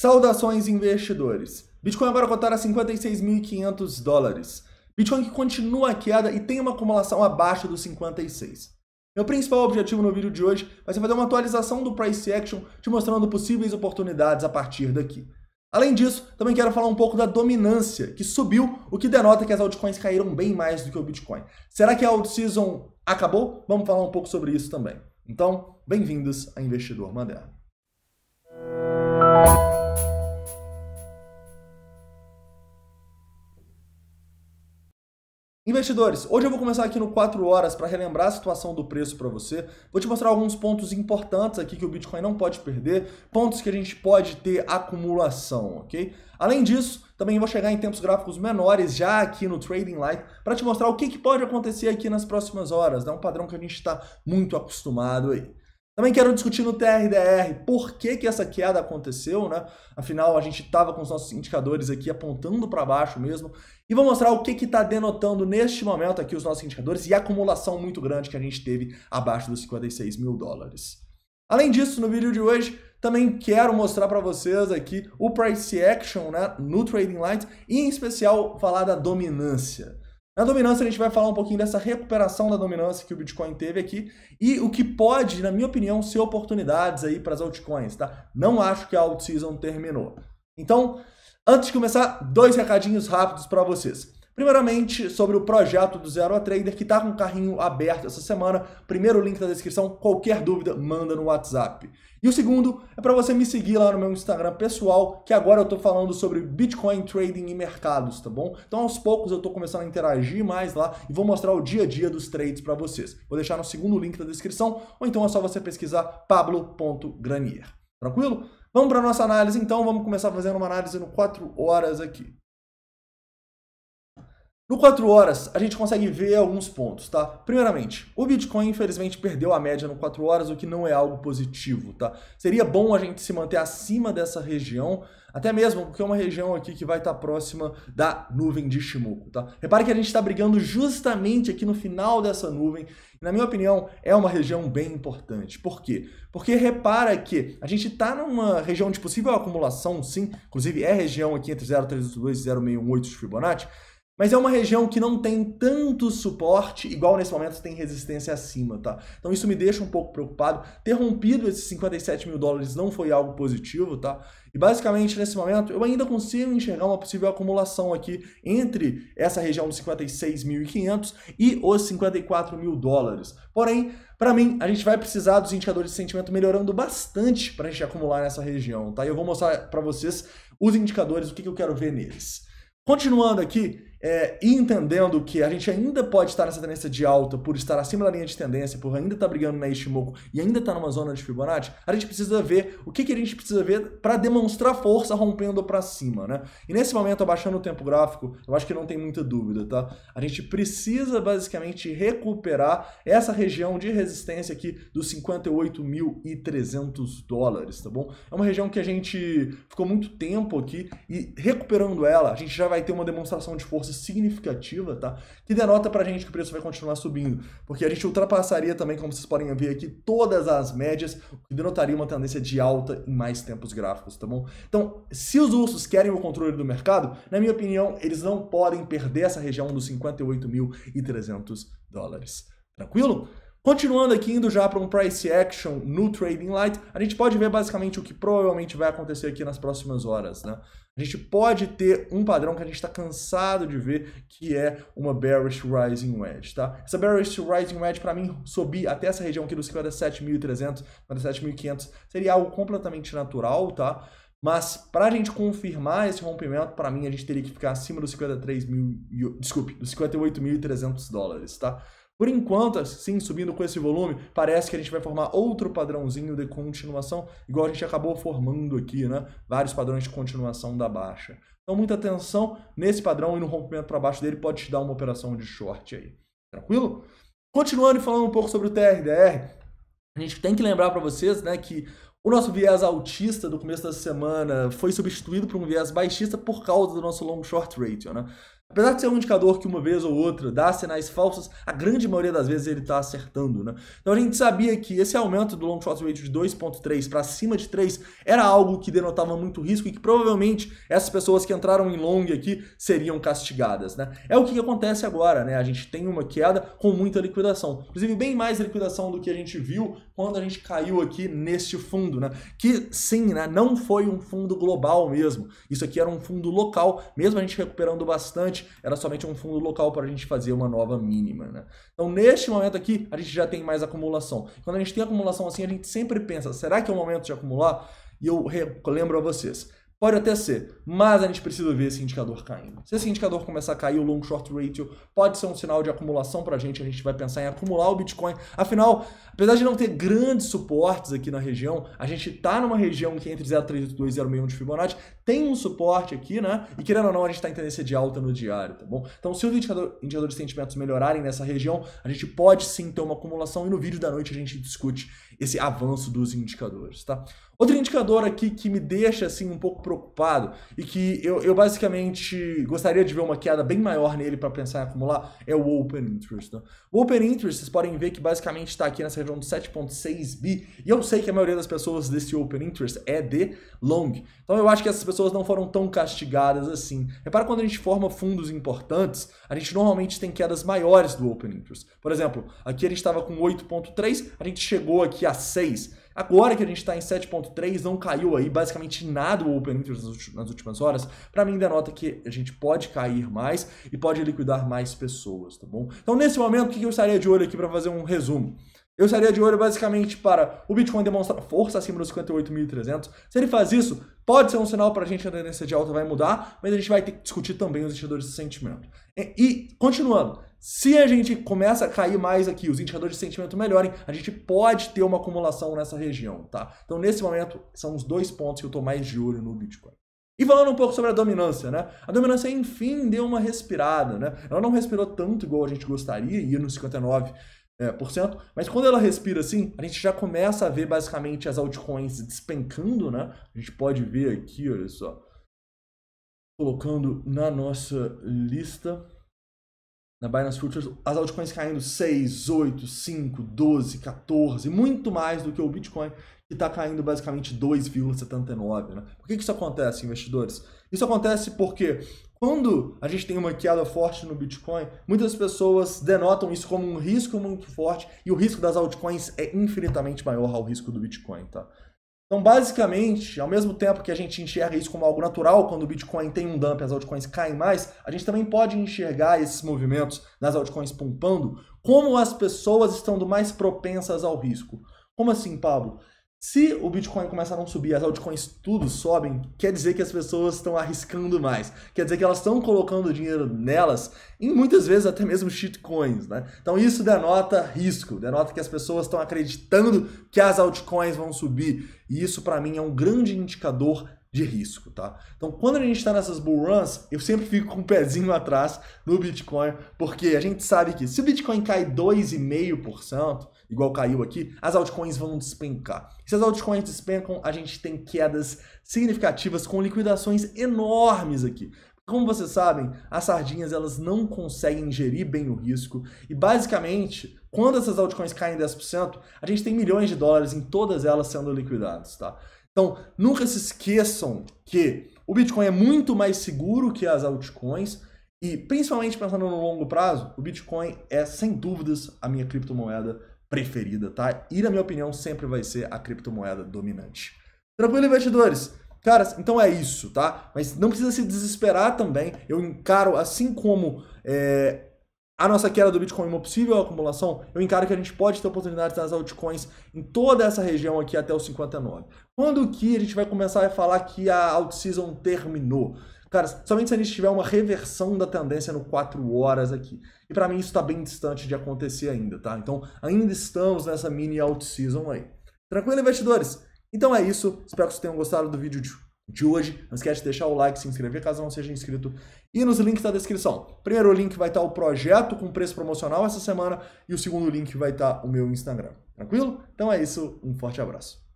Saudações investidores. Bitcoin agora cotará 56.500 dólares. Bitcoin que continua a queda e tem uma acumulação abaixo dos 56. Meu principal objetivo no vídeo de hoje vai ser fazer uma atualização do price action, te mostrando possíveis oportunidades a partir daqui. Além disso, também quero falar um pouco da dominância, que subiu, o que denota que as altcoins caíram bem mais do que o Bitcoin. Será que a alt season acabou? Vamos falar um pouco sobre isso também. Então, bem-vindos a Investidor Moderno. Investidores, hoje eu vou começar aqui no 4 horas para relembrar a situação do preço para você. Vou te mostrar alguns pontos importantes aqui que o Bitcoin não pode perder, pontos que a gente pode ter acumulação, ok? Além disso, também vou chegar em tempos gráficos menores já aqui no Trading Light para te mostrar o que, que, pode acontecer aqui nas próximas horas. É né? um padrão que a gente está muito acostumado aí. Também quero discutir no TRDR por que, que essa queda aconteceu, né? Afinal, a gente estava com os nossos indicadores aqui apontando para baixo mesmo. E vou mostrar o que está denotando neste momento aqui os nossos indicadores e a acumulação muito grande que a gente teve abaixo dos 56 mil dólares. Além disso, no vídeo de hoje, também quero mostrar para vocês aqui o price action né, no Trading Lines e, em especial, falar da dominância. Na dominância, a gente vai falar um pouquinho dessa recuperação da dominância que o Bitcoin teve aqui e o que pode, na minha opinião, ser oportunidades aí para as altcoins, tá? Não acho que a alt season terminou. Então, antes de começar, dois recadinhos rápidos para vocês. Primeiramente, sobre o projeto do Zero a Trader, que está com o carrinho aberto essa semana. Primeiro link na descrição, qualquer dúvida, manda no WhatsApp. E o segundo é para você me seguir lá no meu Instagram pessoal, que agora eu estou falando sobre Bitcoin trading e mercados, tá bom? Então aos poucos eu estou começando a interagir mais lá e vou mostrar o dia a dia dos trades para vocês. Vou deixar no segundo link da descrição, ou então é só você pesquisar pablo.granier. Tranquilo? Vamos para nossa análise então, vamos começar fazendo uma análise no 4 horas aqui. No 4 horas, a gente consegue ver alguns pontos, tá? Primeiramente, o Bitcoin infelizmente perdeu a média no 4 horas, o que não é algo positivo, tá? Seria bom a gente se manter acima dessa região, até mesmo porque é uma região aqui que vai estar tá próxima da nuvem de Shimoku, tá? Repare que a gente está brigando justamente aqui no final dessa nuvem, e, na minha opinião, é uma região bem importante. Por quê? Porque repara que a gente está numa região de possível acumulação, sim, inclusive é região aqui entre 0,382 e 0,618 de Fibonacci, mas é uma região que não tem tanto suporte, igual nesse momento tem resistência acima, tá? Então isso me deixa um pouco preocupado. Ter rompido esses 57 mil dólares não foi algo positivo, tá? E basicamente nesse momento eu ainda consigo enxergar uma possível acumulação aqui entre essa região dos 56.500 e os 54 mil dólares. Porém, para mim, a gente vai precisar dos indicadores de sentimento melhorando bastante para a gente acumular nessa região, tá? E eu vou mostrar para vocês os indicadores, o que, que eu quero ver neles. Continuando aqui, é, e entendendo que a gente ainda pode estar nessa tendência de alta por estar acima da linha de tendência, por ainda estar tá brigando na Ishimoku e ainda estar tá numa zona de Fibonacci, a gente precisa ver o que, que a gente precisa ver para demonstrar força rompendo para cima, né? E nesse momento, abaixando o tempo gráfico, eu acho que não tem muita dúvida, tá? A gente precisa basicamente recuperar essa região de resistência aqui dos 58.300 dólares, tá bom? É uma região que a gente ficou muito tempo aqui e recuperando ela, a gente já vai ter uma demonstração de força significativa, tá? Que denota pra gente que o preço vai continuar subindo, porque a gente ultrapassaria também, como vocês podem ver aqui, todas as médias, o que denotaria uma tendência de alta em mais tempos gráficos, tá bom? Então, se os ursos querem o controle do mercado, na minha opinião, eles não podem perder essa região dos 58.300 dólares. Tranquilo? Continuando aqui, indo já para um price action no Trading Light, a gente pode ver basicamente o que provavelmente vai acontecer aqui nas próximas horas. Né? A gente pode ter um padrão que a gente está cansado de ver, que é uma bearish rising wedge. Tá? Essa bearish rising wedge, para mim, subir até essa região aqui dos 57.300, 57.500, seria algo completamente natural. tá? Mas para a gente confirmar esse rompimento, para mim, a gente teria que ficar acima dos 53 mil, desculpe, dos 58.300 dólares, tá? Por enquanto, sim, subindo com esse volume, parece que a gente vai formar outro padrãozinho de continuação, igual a gente acabou formando aqui, né? Vários padrões de continuação da baixa. Então, muita atenção nesse padrão e no rompimento para baixo dele pode te dar uma operação de short aí. Tranquilo? Continuando e falando um pouco sobre o TRDR, a gente tem que lembrar para vocês, né, que o nosso viés altista do começo da semana foi substituído por um viés baixista por causa do nosso long short ratio, né? Apesar de ser um indicador que uma vez ou outra dá sinais falsos, a grande maioria das vezes ele está acertando. Né? Então a gente sabia que esse aumento do long short rate de 2.3 para cima de 3 era algo que denotava muito risco e que provavelmente essas pessoas que entraram em long aqui seriam castigadas. Né? É o que acontece agora, né? a gente tem uma queda com muita liquidação. Inclusive bem mais liquidação do que a gente viu quando a gente caiu aqui neste fundo. Né? Que sim, né? não foi um fundo global mesmo. Isso aqui era um fundo local, mesmo a gente recuperando bastante importante, era somente um fundo local para a gente fazer uma nova mínima. Né? Então, neste momento aqui, a gente já tem mais acumulação. Quando a gente tem acumulação assim, a gente sempre pensa, será que é o momento de acumular? E eu lembro a vocês, Pode até ser, mas a gente precisa ver esse indicador caindo. Se esse indicador começar a cair, o long short ratio pode ser um sinal de acumulação para a gente. A gente vai pensar em acumular o Bitcoin. Afinal, apesar de não ter grandes suportes aqui na região, a gente está numa região que é entre 0,382 e 0,61 de Fibonacci tem um suporte aqui, né? E querendo ou não, a gente está em tendência de alta no diário, tá bom? Então, se os indicadores indicador de sentimentos melhorarem nessa região, a gente pode sim ter uma acumulação e no vídeo da noite a gente discute esse avanço dos indicadores, tá? Outro indicador aqui que me deixa assim um pouco preocupado e que eu, eu basicamente gostaria de ver uma queda bem maior nele para pensar em acumular é o Open Interest. Né? O Open Interest, vocês podem ver que basicamente está aqui nessa região de 7,6 bi e eu sei que a maioria das pessoas desse Open Interest é de long. Então eu acho que essas pessoas não foram tão castigadas assim. Repara quando a gente forma fundos importantes, a gente normalmente tem quedas maiores do Open Interest. Por exemplo, aqui a gente estava com 8,3, a gente chegou aqui a 6. Agora que a gente está em 7.3, não caiu aí basicamente nada o Open Interest nas últimas horas. Para mim denota que a gente pode cair mais e pode liquidar mais pessoas, tá bom? Então nesse momento, o que eu estaria de olho aqui para fazer um resumo? Eu estaria de olho basicamente para o Bitcoin demonstrar força acima dos 58.300. Se ele faz isso, pode ser um sinal para a gente que a tendência de alta vai mudar, mas a gente vai ter que discutir também os indicadores de sentimento. E, e continuando, se a gente começa a cair mais aqui, os indicadores de sentimento melhorem, a gente pode ter uma acumulação nessa região, tá? Então, nesse momento, são os dois pontos que eu estou mais de olho no Bitcoin. E falando um pouco sobre a dominância, né? A dominância, enfim, deu uma respirada, né? Ela não respirou tanto igual a gente gostaria, ia no 59 é, por cento. Mas quando ela respira assim, a gente já começa a ver basicamente as altcoins despencando, né? A gente pode ver aqui, olha só. Colocando na nossa lista, na Binance Futures, as altcoins caindo 6, 8, 5, 12, 14, muito mais do que o Bitcoin, que está caindo basicamente 2,79. Né? Por que, que isso acontece, investidores? Isso acontece porque quando a gente tem uma queda forte no Bitcoin, muitas pessoas denotam isso como um risco muito forte e o risco das altcoins é infinitamente maior ao risco do Bitcoin, tá? Então, basicamente, ao mesmo tempo que a gente enxerga isso como algo natural, quando o Bitcoin tem um dump e as altcoins caem mais, a gente também pode enxergar esses movimentos das altcoins pompando como as pessoas estando mais propensas ao risco. Como assim, Pablo? Se o Bitcoin começar a não subir, as altcoins tudo sobem, quer dizer que as pessoas estão arriscando mais. Quer dizer que elas estão colocando dinheiro nelas, e muitas vezes até mesmo shitcoins, né? Então isso denota risco, denota que as pessoas estão acreditando que as altcoins vão subir. E isso para mim é um grande indicador de risco, tá? Então, quando a gente está nessas bull runs, eu sempre fico com o um pezinho atrás no Bitcoin, porque a gente sabe que se o Bitcoin cai 2,5%, igual caiu aqui, as altcoins vão despencar. se as altcoins despencam, a gente tem quedas significativas com liquidações enormes aqui. Como vocês sabem, as sardinhas elas não conseguem gerir bem o risco e basicamente, quando essas altcoins caem 10%, a gente tem milhões de dólares em todas elas sendo liquidados, tá? Então, nunca se esqueçam que o Bitcoin é muito mais seguro que as altcoins e, principalmente pensando no longo prazo, o Bitcoin é sem dúvidas a minha criptomoeda preferida, tá? E na minha opinião sempre vai ser a criptomoeda dominante. Tranquilo, investidores? Caras, então é isso, tá? Mas não precisa se desesperar também. Eu encaro, assim como é, a nossa queda do Bitcoin, é uma possível acumulação, eu encaro que a gente pode ter oportunidades nas altcoins em toda essa região aqui até os 59. Quando que a gente vai começar a falar que a alt-season terminou? Cara, somente se a gente tiver uma reversão da tendência no 4 horas aqui. E para mim isso está bem distante de acontecer ainda, tá? Então ainda estamos nessa mini alt-season aí. Tranquilo, investidores? Então é isso. Espero que vocês tenham gostado do vídeo de de hoje. Não esquece de deixar o like, se inscrever caso não seja inscrito. E nos links da descrição. Primeiro link vai estar o projeto com preço promocional essa semana. E o segundo link vai estar o meu Instagram. Tranquilo? Então é isso. Um forte abraço.